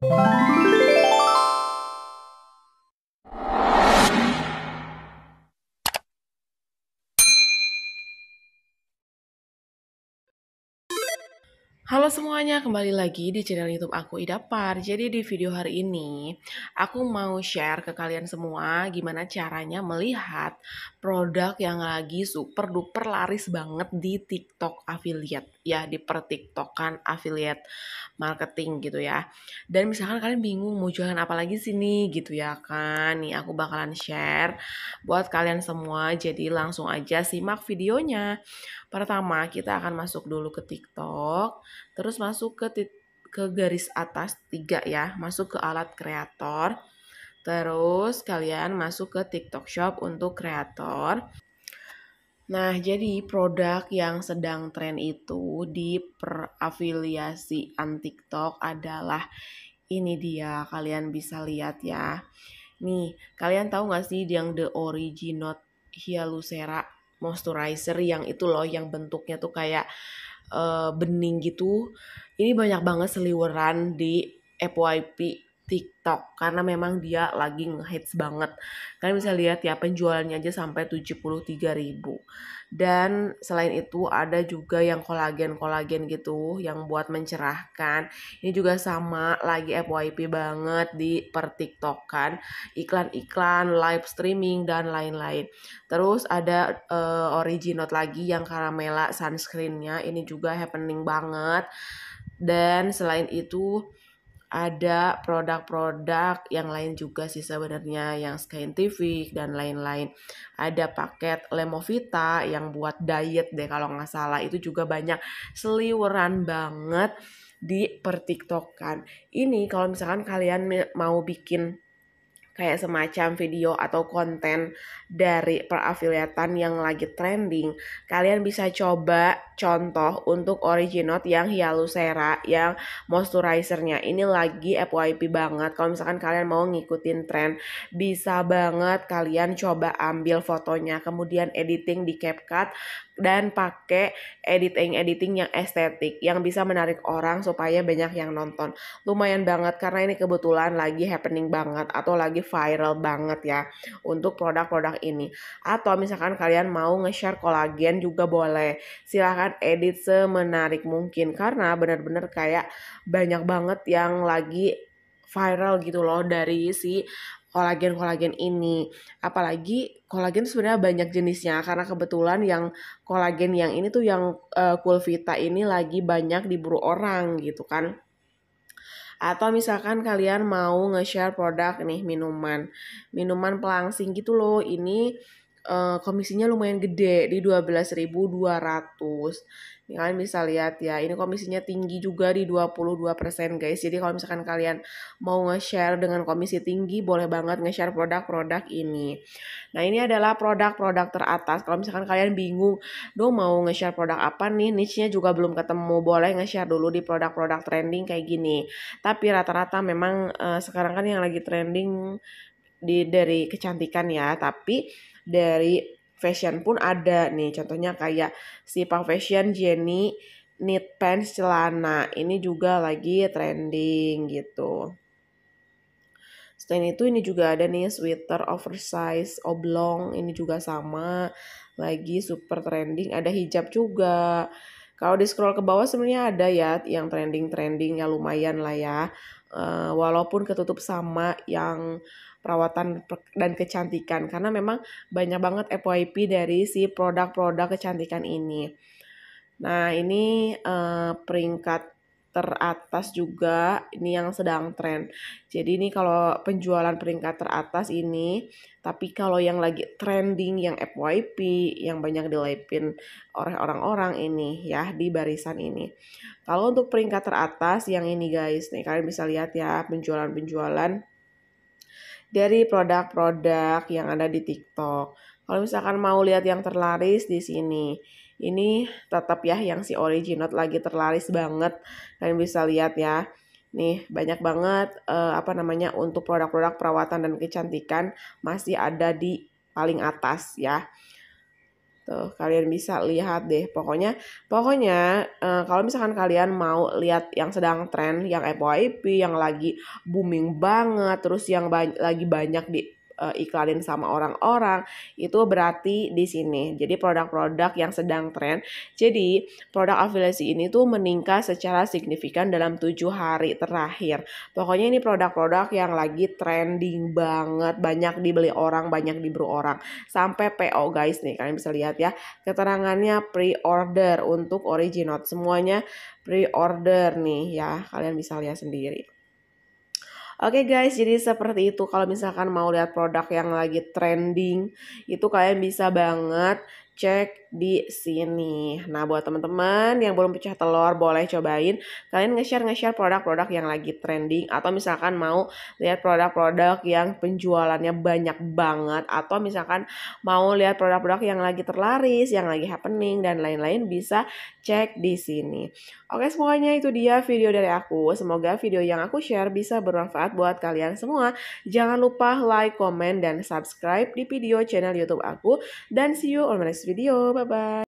Música Halo semuanya, kembali lagi di channel YouTube aku Idapar. Jadi di video hari ini, aku mau share ke kalian semua gimana caranya melihat produk yang lagi super duper laris banget di TikTok affiliate ya, di per TikTokan affiliate marketing gitu ya. Dan misalkan kalian bingung mau jualan apa lagi sini gitu ya kan. Nih aku bakalan share buat kalian semua. Jadi langsung aja simak videonya. Pertama, kita akan masuk dulu ke TikTok Terus masuk ke ke garis atas tiga ya, masuk ke alat kreator. Terus kalian masuk ke TikTok Shop untuk kreator. Nah, jadi produk yang sedang tren itu di perafiliasi TikTok adalah ini dia. Kalian bisa lihat ya. Nih, kalian tahu nggak sih yang The Original Hyalucera Moisturizer yang itu loh yang bentuknya tuh kayak uh, bening gitu ini banyak banget seliweran di FYP TikTok karena memang dia lagi ngehits banget. Kalian bisa lihat ya penjualannya aja sampai 73.000. Dan selain itu ada juga yang kolagen-kolagen gitu yang buat mencerahkan. Ini juga sama lagi FYP banget di per TikTok kan. Iklan-iklan, live streaming dan lain-lain. Terus ada uh, Originot lagi yang karamela sunscreennya ini juga happening banget. Dan selain itu ada produk-produk yang lain juga sih sebenarnya yang scientific dan lain-lain. Ada paket Lemovita yang buat diet deh kalau nggak salah itu juga banyak seliweran banget di pertiktokan. Ini kalau misalkan kalian mau bikin kayak semacam video atau konten dari perafiliatan yang lagi trending, kalian bisa coba contoh untuk originot yang Hyalucera yang moisturizer ini lagi FYP banget. Kalau misalkan kalian mau ngikutin tren, bisa banget kalian coba ambil fotonya, kemudian editing di CapCut dan pakai editing-editing yang estetik yang bisa menarik orang supaya banyak yang nonton. Lumayan banget karena ini kebetulan lagi happening banget atau lagi viral banget ya untuk produk-produk ini. Atau misalkan kalian mau nge-share kolagen juga boleh. Silahkan edit semenarik mungkin karena benar-benar kayak banyak banget yang lagi viral gitu loh dari si kolagen-kolagen ini. Apalagi kolagen sebenarnya banyak jenisnya karena kebetulan yang kolagen yang ini tuh yang uh, eh, Cool ini lagi banyak diburu orang gitu kan atau misalkan kalian mau nge-share produk nih minuman minuman pelangsing gitu loh ini Eh, komisinya lumayan gede di 12.200. Ya, kalian bisa lihat ya, ini komisinya tinggi juga di 22% guys. Jadi kalau misalkan kalian mau nge-share dengan komisi tinggi, boleh banget nge-share produk-produk ini. Nah, ini adalah produk-produk teratas. Kalau misalkan kalian bingung, dong mau nge-share produk apa nih? Niche-nya juga belum ketemu. Boleh nge-share dulu di produk-produk trending kayak gini. Tapi rata-rata memang uh, sekarang kan yang lagi trending di dari kecantikan ya, tapi dari fashion pun ada nih contohnya kayak si Pang Fashion Jenny knit pants celana ini juga lagi trending gitu selain itu ini juga ada nih sweater oversize oblong ini juga sama lagi super trending ada hijab juga kalau di scroll ke bawah sebenarnya ada ya yang trending-trending ya lumayan lah ya uh, walaupun ketutup sama yang perawatan dan kecantikan karena memang banyak banget FYP dari si produk-produk kecantikan ini. Nah, ini uh, peringkat teratas juga ini yang sedang tren jadi ini kalau penjualan peringkat teratas ini tapi kalau yang lagi trending yang FYP yang banyak dilepin oleh orang-orang ini ya di barisan ini kalau untuk peringkat teratas yang ini guys nih kalian bisa lihat ya penjualan-penjualan dari produk-produk yang ada di TikTok kalau misalkan mau lihat yang terlaris di sini, ini tetap ya yang si original lagi terlaris banget. Kalian bisa lihat ya. Nih, banyak banget uh, apa namanya untuk produk-produk perawatan dan kecantikan masih ada di paling atas ya. Tuh, kalian bisa lihat deh. Pokoknya, pokoknya uh, kalau misalkan kalian mau lihat yang sedang tren, yang FYP, yang lagi booming banget, terus yang ba lagi banyak di uh, iklanin sama orang-orang itu berarti di sini. Jadi produk-produk yang sedang tren. Jadi produk afiliasi ini tuh meningkat secara signifikan dalam tujuh hari terakhir. Pokoknya ini produk-produk yang lagi trending banget, banyak dibeli orang, banyak diburu orang. Sampai PO guys nih, kalian bisa lihat ya. Keterangannya pre-order untuk original semuanya pre-order nih ya. Kalian bisa lihat sendiri. Oke okay guys, jadi seperti itu kalau misalkan mau lihat produk yang lagi trending itu kalian bisa banget cek di sini. Nah, buat teman-teman yang belum pecah telur, boleh cobain. Kalian nge-share nge-share produk-produk yang lagi trending atau misalkan mau lihat produk-produk yang penjualannya banyak banget atau misalkan mau lihat produk-produk yang lagi terlaris, yang lagi happening dan lain-lain bisa cek di sini. Oke, semuanya itu dia video dari aku. Semoga video yang aku share bisa bermanfaat buat kalian semua. Jangan lupa like, comment dan subscribe di video channel YouTube aku dan see you on my next video video. Bye-bye.